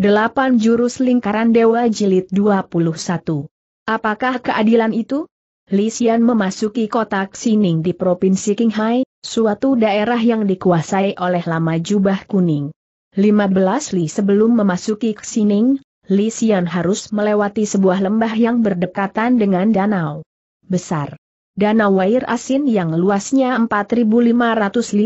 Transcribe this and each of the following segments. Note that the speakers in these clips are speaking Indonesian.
Delapan jurus lingkaran dewa jilid 21. Apakah keadilan itu? Xian memasuki kotak Sining di Provinsi Qinghai, suatu daerah yang dikuasai oleh lama jubah kuning. 15 Li sebelum memasuki Sining, Xian harus melewati sebuah lembah yang berdekatan dengan danau besar. Danau air asin yang luasnya 4556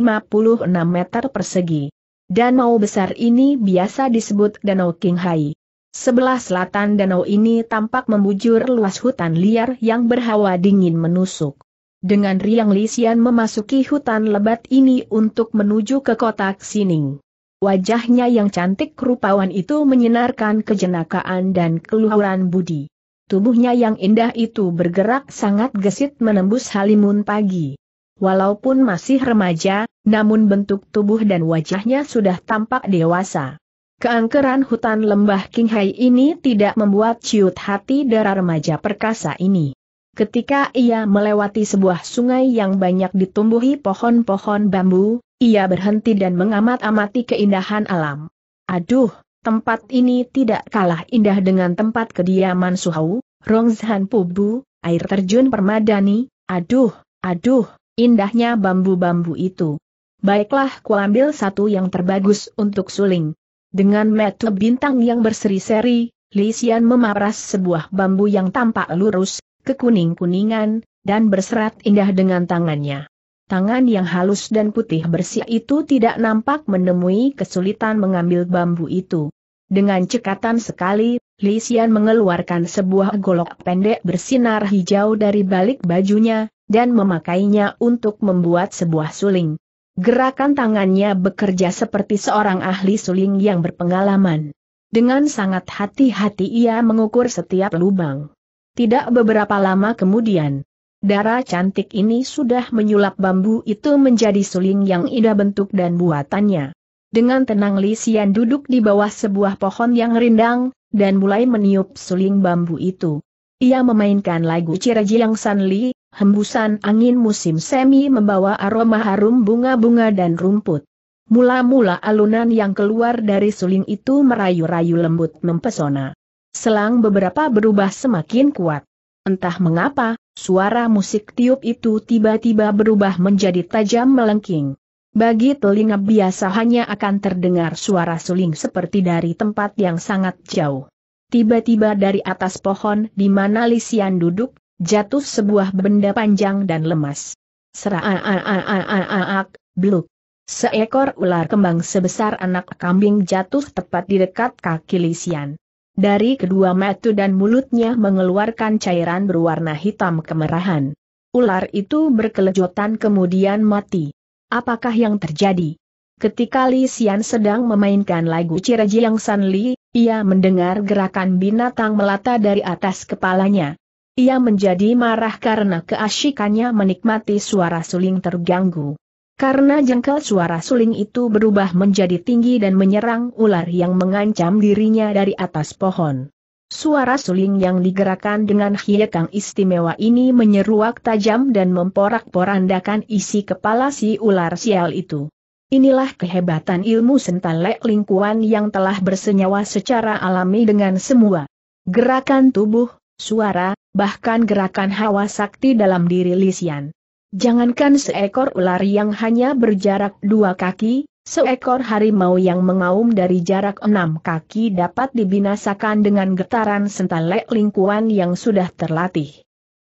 meter persegi. Danau besar ini biasa disebut Danau King Hai. Sebelah selatan danau ini tampak membujur luas hutan liar yang berhawa dingin menusuk. Dengan riang Lisian memasuki hutan lebat ini untuk menuju ke kota Xining. Wajahnya yang cantik rupawan itu menyinarkan kejenakaan dan keluhuran budi. Tubuhnya yang indah itu bergerak sangat gesit menembus halimun pagi. Walaupun masih remaja, namun bentuk tubuh dan wajahnya sudah tampak dewasa. Keangkeran hutan lembah Qinghai ini tidak membuat ciut hati darah remaja perkasa ini. Ketika ia melewati sebuah sungai yang banyak ditumbuhi pohon-pohon bambu, ia berhenti dan mengamat-amati keindahan alam. Aduh, tempat ini tidak kalah indah dengan tempat kediaman Suhau, Rongzhan Pubu, air terjun permadani, aduh, aduh, Indahnya bambu-bambu itu. Baiklah kuambil satu yang terbagus untuk suling. Dengan metu bintang yang berseri-seri, Xian memaras sebuah bambu yang tampak lurus, kekuning-kuningan, dan berserat indah dengan tangannya. Tangan yang halus dan putih bersih itu tidak nampak menemui kesulitan mengambil bambu itu. Dengan cekatan sekali, Xian mengeluarkan sebuah golok pendek bersinar hijau dari balik bajunya, dan memakainya untuk membuat sebuah suling. Gerakan tangannya bekerja seperti seorang ahli suling yang berpengalaman. Dengan sangat hati-hati ia mengukur setiap lubang. Tidak beberapa lama kemudian, darah cantik ini sudah menyulap bambu itu menjadi suling yang indah bentuk dan buatannya. Dengan tenang Lisian duduk di bawah sebuah pohon yang rindang, dan mulai meniup suling bambu itu. Ia memainkan lagu San Sanli, hembusan angin musim semi membawa aroma harum bunga-bunga dan rumput. Mula-mula alunan yang keluar dari suling itu merayu-rayu lembut mempesona. Selang beberapa berubah semakin kuat. Entah mengapa, suara musik tiup itu tiba-tiba berubah menjadi tajam melengking. Bagi telinga biasa hanya akan terdengar suara suling seperti dari tempat yang sangat jauh. Tiba-tiba dari atas pohon di mana Lisian duduk, jatuh sebuah benda panjang dan lemas. Serak, bluk. Seekor ular kembang sebesar anak kambing jatuh tepat di dekat kaki Lisian. Dari kedua mata dan mulutnya mengeluarkan cairan berwarna hitam kemerahan. Ular itu berkelejotan kemudian mati. Apakah yang terjadi? Ketika Lisian sedang memainkan lagu Cireji Yang San Li, ia mendengar gerakan binatang melata dari atas kepalanya. Ia menjadi marah karena keasyikannya menikmati suara suling terganggu. Karena jengkel suara suling itu berubah menjadi tinggi dan menyerang ular yang mengancam dirinya dari atas pohon. Suara suling yang digerakkan dengan hiekang istimewa ini menyeruak tajam dan memporak-porandakan isi kepala si ular sial itu. Inilah kehebatan ilmu sentalek lingkuan yang telah bersenyawa secara alami dengan semua gerakan tubuh, suara, bahkan gerakan hawa sakti dalam diri Lisian. Jangankan seekor ular yang hanya berjarak dua kaki, seekor harimau yang mengaum dari jarak enam kaki dapat dibinasakan dengan getaran sentalek lingkuan yang sudah terlatih.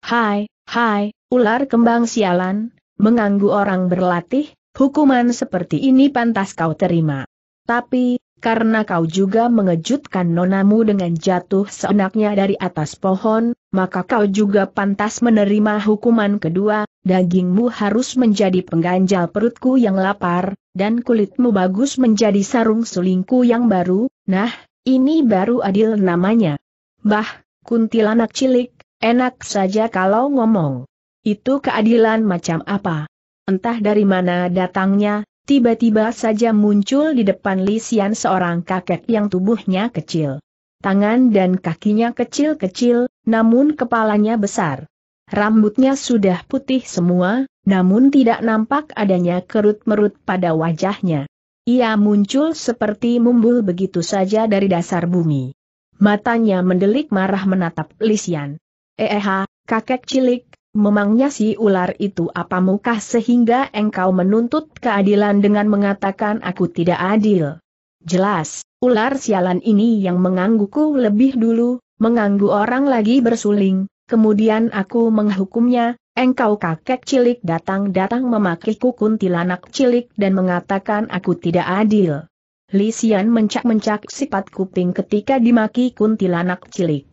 Hai, hai, ular kembang sialan, menganggu orang berlatih, hukuman seperti ini pantas kau terima. Tapi, karena kau juga mengejutkan nonamu dengan jatuh seenaknya dari atas pohon, maka kau juga pantas menerima hukuman kedua, dagingmu harus menjadi pengganjal perutku yang lapar, dan kulitmu bagus menjadi sarung sulingku yang baru, nah, ini baru adil namanya. Bah, kuntilanak cilik, enak saja kalau ngomong. Itu keadilan macam apa? Entah dari mana datangnya, Tiba-tiba saja muncul di depan Lisian seorang kakek yang tubuhnya kecil. Tangan dan kakinya kecil-kecil, namun kepalanya besar. Rambutnya sudah putih semua, namun tidak nampak adanya kerut-merut pada wajahnya. Ia muncul seperti mumbul begitu saja dari dasar bumi. Matanya mendelik marah menatap Lisian. Eh, eh kakek cilik, Memangnya si ular itu apa muka sehingga engkau menuntut keadilan dengan mengatakan aku tidak adil? Jelas, ular sialan ini yang menggangguku lebih dulu, menganggu orang lagi bersuling, kemudian aku menghukumnya, engkau kakek cilik datang-datang memakiku kuntilanak cilik dan mengatakan aku tidak adil. Lisian mencak-mencak sifat kuping ketika dimaki kuntilanak cilik.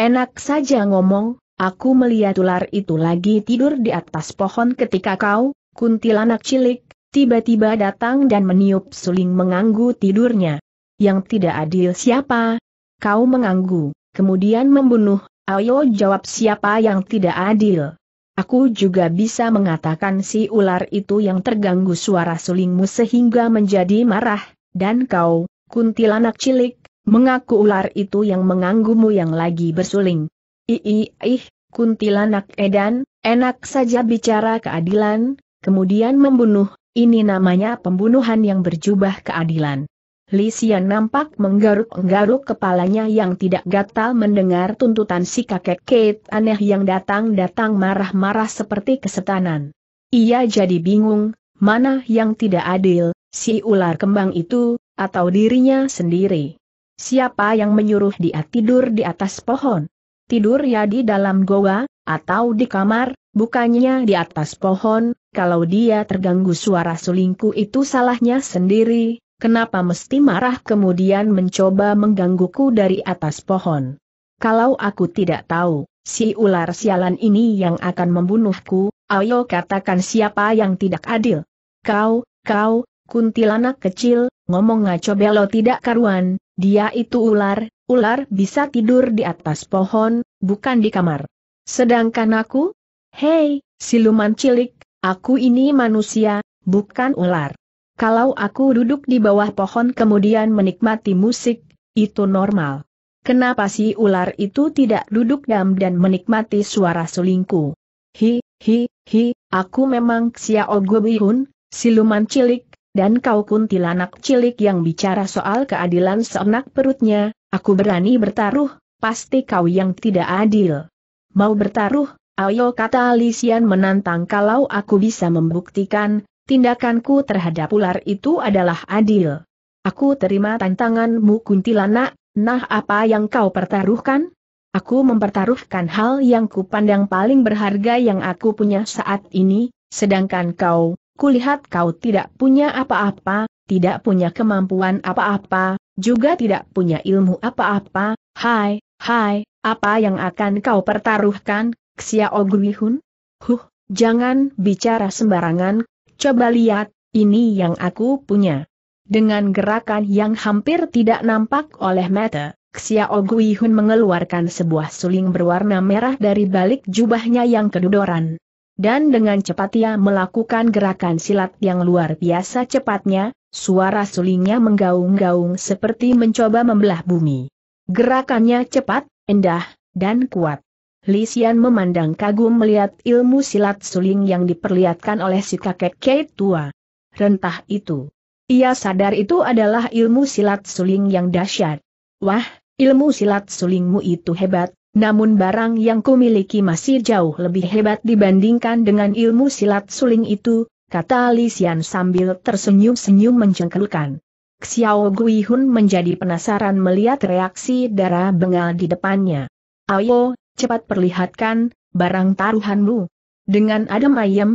Enak saja ngomong, Aku melihat ular itu lagi tidur di atas pohon ketika kau, kuntilanak cilik, tiba-tiba datang dan meniup suling menganggu tidurnya. Yang tidak adil siapa? Kau menganggu, kemudian membunuh, ayo jawab siapa yang tidak adil. Aku juga bisa mengatakan si ular itu yang terganggu suara sulingmu sehingga menjadi marah, dan kau, kuntilanak cilik, mengaku ular itu yang mengganggumu yang lagi bersuling. Ii, ih, kuntilanak edan, enak saja bicara keadilan, kemudian membunuh, ini namanya pembunuhan yang berjubah keadilan. Xian nampak menggaruk garuk kepalanya yang tidak gatal mendengar tuntutan si kakek Kate aneh yang datang-datang marah-marah seperti kesetanan. Ia jadi bingung, mana yang tidak adil, si ular kembang itu, atau dirinya sendiri. Siapa yang menyuruh dia tidur di atas pohon? tidur ya di dalam goa, atau di kamar, bukannya di atas pohon, kalau dia terganggu suara sulingku itu salahnya sendiri, kenapa mesti marah kemudian mencoba menggangguku dari atas pohon. Kalau aku tidak tahu, si ular sialan ini yang akan membunuhku, ayo katakan siapa yang tidak adil. Kau, kau, kuntilanak kecil, ngomong ngaco belo tidak karuan, dia itu ular, Ular bisa tidur di atas pohon, bukan di kamar. Sedangkan aku? Hei, siluman cilik, aku ini manusia, bukan ular. Kalau aku duduk di bawah pohon kemudian menikmati musik, itu normal. Kenapa si ular itu tidak duduk diam dan menikmati suara sulingku? Hi, hi, hi, aku memang Xiao oh Gobihun, siluman cilik, dan kau kuntilanak cilik yang bicara soal keadilan seenak perutnya, Aku berani bertaruh, pasti kau yang tidak adil. Mau bertaruh, ayo kata Lisian menantang kalau aku bisa membuktikan, tindakanku terhadap ular itu adalah adil. Aku terima tantanganmu kuntilanak, nah apa yang kau pertaruhkan? Aku mempertaruhkan hal yang kupandang paling berharga yang aku punya saat ini, sedangkan kau, kulihat kau tidak punya apa-apa, tidak punya kemampuan apa-apa, juga tidak punya ilmu apa-apa, hai, hai, apa yang akan kau pertaruhkan, Xiao Guihun? Huh, jangan bicara sembarangan, coba lihat, ini yang aku punya. Dengan gerakan yang hampir tidak nampak oleh mata, Xiao Guihun mengeluarkan sebuah suling berwarna merah dari balik jubahnya yang kedodoran. Dan dengan cepat ia melakukan gerakan silat yang luar biasa cepatnya, suara sulingnya menggaung-gaung seperti mencoba membelah bumi. Gerakannya cepat, indah, dan kuat. Lisian memandang kagum melihat ilmu silat suling yang diperlihatkan oleh si kakek Kate tua. Rentah itu. Ia sadar itu adalah ilmu silat suling yang dahsyat. Wah, ilmu silat sulingmu itu hebat, namun barang yang kumiliki masih jauh lebih hebat dibandingkan dengan ilmu silat suling itu, kata Lisian sambil tersenyum-senyum mencengkelkan. Xiao Guihun menjadi penasaran melihat reaksi darah bengal di depannya. Ayo, cepat perlihatkan, barang taruhanmu. Dengan adem ayem,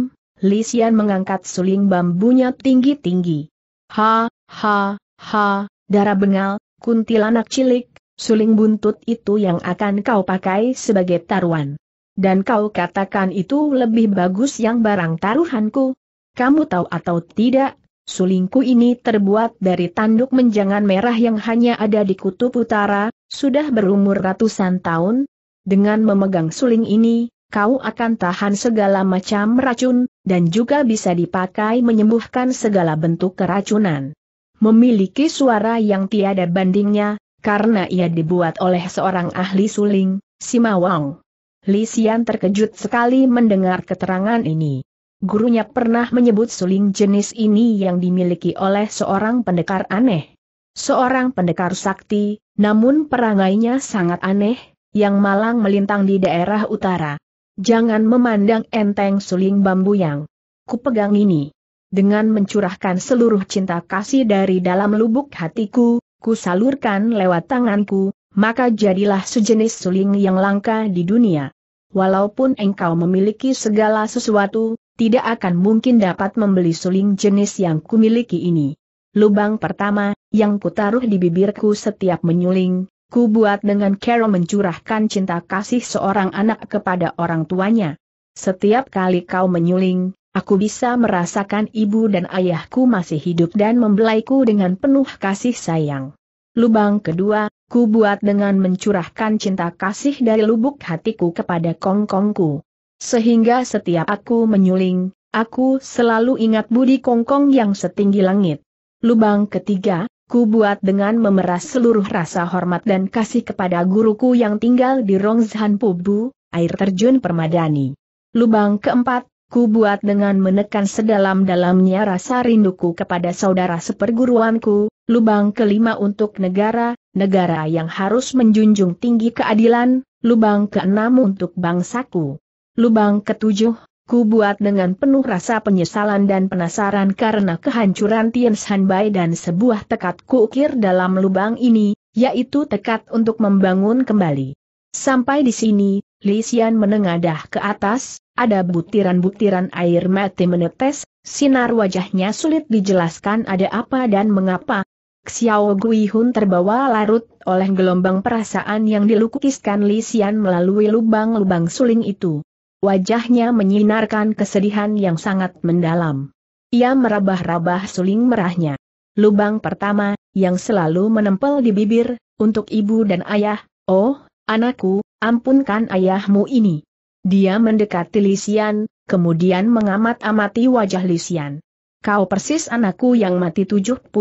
Lisian mengangkat suling bambunya tinggi-tinggi. Ha, ha, ha, darah bengal, kuntilanak cilik, Suling buntut itu yang akan kau pakai sebagai taruhan. Dan kau katakan itu lebih bagus yang barang taruhanku. Kamu tahu atau tidak, sulingku ini terbuat dari tanduk menjangan merah yang hanya ada di kutub utara, sudah berumur ratusan tahun. Dengan memegang suling ini, kau akan tahan segala macam racun, dan juga bisa dipakai menyembuhkan segala bentuk keracunan. Memiliki suara yang tiada bandingnya, karena ia dibuat oleh seorang ahli suling, Sima Wang. Li Xian terkejut sekali mendengar keterangan ini. Gurunya pernah menyebut suling jenis ini yang dimiliki oleh seorang pendekar aneh. Seorang pendekar sakti, namun perangainya sangat aneh, yang malang melintang di daerah utara. Jangan memandang enteng suling bambu yang kupegang ini. Dengan mencurahkan seluruh cinta kasih dari dalam lubuk hatiku, Ku salurkan lewat tanganku, maka jadilah sejenis suling yang langka di dunia. Walaupun engkau memiliki segala sesuatu, tidak akan mungkin dapat membeli suling jenis yang kumiliki ini. Lubang pertama, yang kutaruh di bibirku setiap menyuling, ku buat dengan cara mencurahkan cinta kasih seorang anak kepada orang tuanya. Setiap kali kau menyuling, Aku bisa merasakan ibu dan ayahku masih hidup dan membelaiku dengan penuh kasih sayang. Lubang kedua, ku buat dengan mencurahkan cinta kasih dari lubuk hatiku kepada kongkongku. Sehingga setiap aku menyuling, aku selalu ingat budi kongkong yang setinggi langit. Lubang ketiga, ku buat dengan memeras seluruh rasa hormat dan kasih kepada guruku yang tinggal di Rongzhan Pubu, air terjun permadani. Lubang keempat, Ku buat dengan menekan sedalam-dalamnya rasa rinduku kepada saudara seperguruanku, lubang kelima untuk negara, negara yang harus menjunjung tinggi keadilan, lubang keenam untuk bangsaku. Lubang ketujuh, ku buat dengan penuh rasa penyesalan dan penasaran karena kehancuran Tian Sanbai dan sebuah tekad kuukir dalam lubang ini, yaitu tekad untuk membangun kembali. Sampai di sini, Xian menengadah ke atas, ada butiran-butiran air mati menetes, sinar wajahnya sulit dijelaskan ada apa dan mengapa. Xiao Guihun terbawa larut oleh gelombang perasaan yang dilukiskan Li Xian melalui lubang-lubang suling itu. Wajahnya menyinarkan kesedihan yang sangat mendalam. Ia merabah-rabah suling merahnya. Lubang pertama, yang selalu menempel di bibir, untuk ibu dan ayah, oh, anakku, ampunkan ayahmu ini. Dia mendekati Lisian, kemudian mengamat-amati wajah Lisian. Kau persis anakku yang mati 78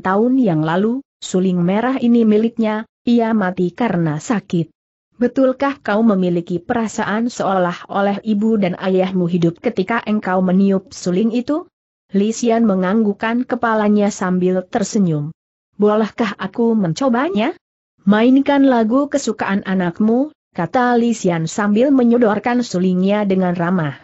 tahun yang lalu, suling merah ini miliknya, ia mati karena sakit. Betulkah kau memiliki perasaan seolah oleh ibu dan ayahmu hidup ketika engkau meniup suling itu? Lisian menganggukkan kepalanya sambil tersenyum. Bolehkah aku mencobanya? Mainkan lagu kesukaan anakmu, kata Lisian sambil menyodorkan sulingnya dengan ramah.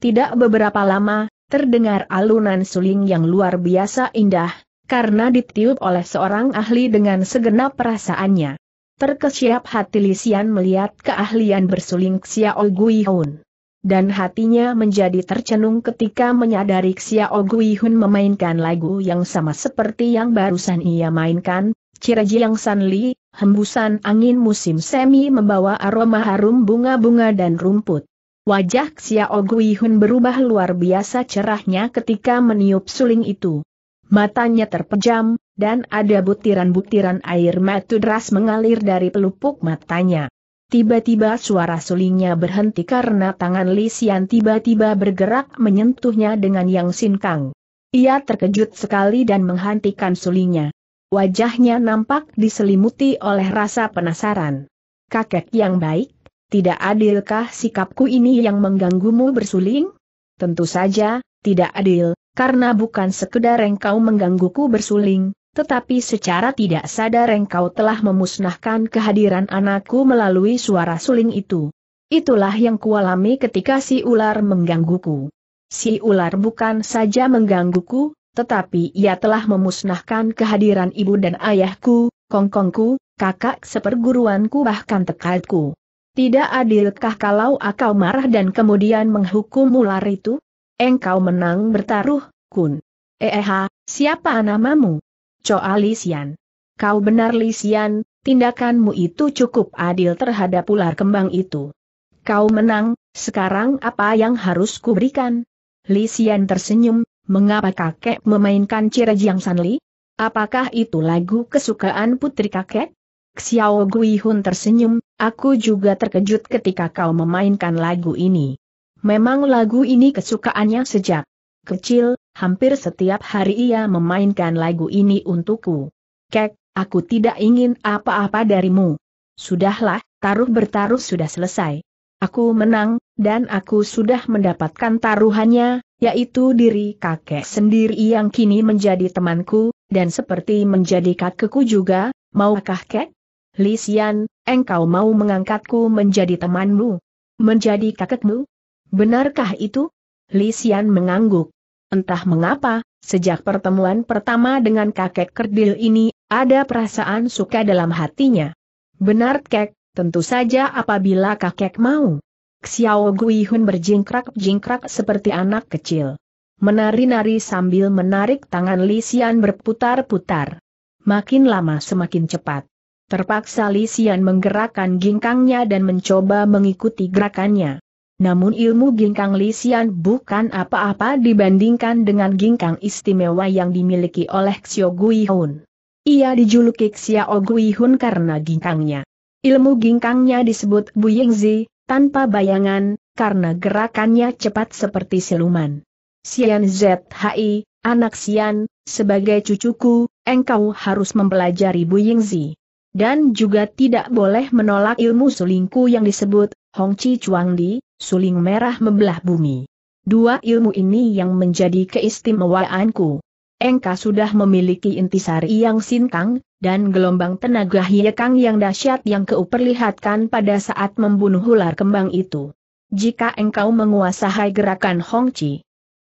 Tidak beberapa lama, terdengar alunan suling yang luar biasa indah, karena ditiup oleh seorang ahli dengan segenap perasaannya. Terkesiap hati Lisian melihat keahlian bersuling Xiao Guihun. Dan hatinya menjadi tercenung ketika menyadari Xiao Guihun memainkan lagu yang sama seperti yang barusan ia mainkan, Ciraji San Li, hembusan angin musim semi membawa aroma harum bunga-bunga dan rumput. Wajah Xiao Guihun berubah luar biasa cerahnya ketika meniup suling itu. Matanya terpejam, dan ada butiran-butiran air mata deras mengalir dari pelupuk matanya. Tiba-tiba suara sulingnya berhenti karena tangan Li Xian tiba-tiba bergerak menyentuhnya dengan yang sinkang. Ia terkejut sekali dan menghentikan sulingnya. Wajahnya nampak diselimuti oleh rasa penasaran. Kakek yang baik, tidak adilkah sikapku ini yang mengganggumu bersuling? Tentu saja, tidak adil, karena bukan sekedar engkau menggangguku bersuling, tetapi secara tidak sadar engkau telah memusnahkan kehadiran anakku melalui suara suling itu. Itulah yang kualami ketika si ular menggangguku. Si ular bukan saja menggangguku, tetapi ia telah memusnahkan kehadiran ibu dan ayahku, kongkongku, kakak seperguruanku bahkan tekadku. Tidak adilkah kalau akau marah dan kemudian menghukum ular itu? Engkau menang bertaruh, kun. Eha, eh, siapa namamu? Choa Lisian. Kau benar Lisian, tindakanmu itu cukup adil terhadap ular kembang itu. Kau menang, sekarang apa yang harus kuberikan? Li Xian tersenyum, mengapa kakek memainkan San Sanli? Apakah itu lagu kesukaan putri kakek? Xiao Guihun tersenyum, aku juga terkejut ketika kau memainkan lagu ini. Memang lagu ini kesukaannya sejak kecil, hampir setiap hari ia memainkan lagu ini untukku. Kek, aku tidak ingin apa-apa darimu. Sudahlah, taruh bertaruh sudah selesai. Aku menang, dan aku sudah mendapatkan taruhannya, yaitu diri kakek sendiri yang kini menjadi temanku, dan seperti menjadi kakekku juga, maukah kek? Lisian, engkau mau mengangkatku menjadi temanmu? Menjadi kakekmu? Benarkah itu? Lisian mengangguk. Entah mengapa, sejak pertemuan pertama dengan kakek kerdil ini, ada perasaan suka dalam hatinya. Benar kek, Tentu saja apabila kakek mau. Xiao Guihun berjingkrak-jingkrak seperti anak kecil. Menari-nari sambil menarik tangan Xian berputar-putar. Makin lama semakin cepat. Terpaksa Xian menggerakkan ginkangnya dan mencoba mengikuti gerakannya. Namun ilmu Li Xian bukan apa-apa dibandingkan dengan ginkang istimewa yang dimiliki oleh Xiao Guihun. Ia dijuluki Xiao Guihun karena ginkangnya. Ilmu gingkangnya disebut Bu Yingzi, tanpa bayangan, karena gerakannya cepat seperti siluman. Xian ZHI, anak Sian, sebagai cucuku, engkau harus mempelajari Bu Yingzi, Dan juga tidak boleh menolak ilmu sulingku yang disebut Hong Chi Chuang Di, suling merah membelah bumi. Dua ilmu ini yang menjadi keistimewaanku. Engka sudah memiliki intisari yang sinkang, dan gelombang tenaga hiekang yang dahsyat yang kau pada saat membunuh ular kembang itu. Jika engkau menguasai gerakan Hong Chi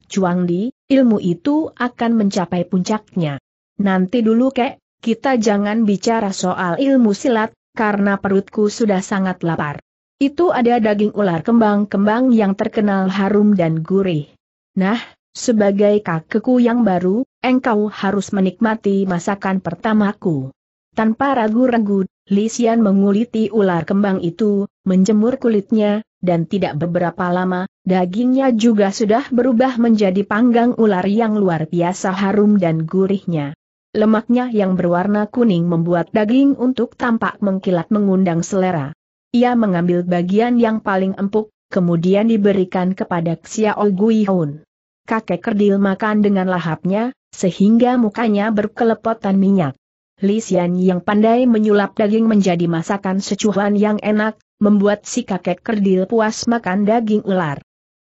Chuang ilmu itu akan mencapai puncaknya. Nanti dulu kek, kita jangan bicara soal ilmu silat, karena perutku sudah sangat lapar. Itu ada daging ular kembang-kembang yang terkenal harum dan gurih. Nah, sebagai kakekku yang baru, engkau harus menikmati masakan pertamaku. Tanpa ragu-ragu, Lisian menguliti ular kembang itu, menjemur kulitnya, dan tidak beberapa lama, dagingnya juga sudah berubah menjadi panggang ular yang luar biasa harum dan gurihnya. Lemaknya yang berwarna kuning membuat daging untuk tampak mengkilat mengundang selera. Ia mengambil bagian yang paling empuk, kemudian diberikan kepada Xiao Guihun kakek kerdil makan dengan lahapnya, sehingga mukanya berkelepotan minyak. Lisian yang pandai menyulap daging menjadi masakan secuhan yang enak, membuat si kakek kerdil puas makan daging ular.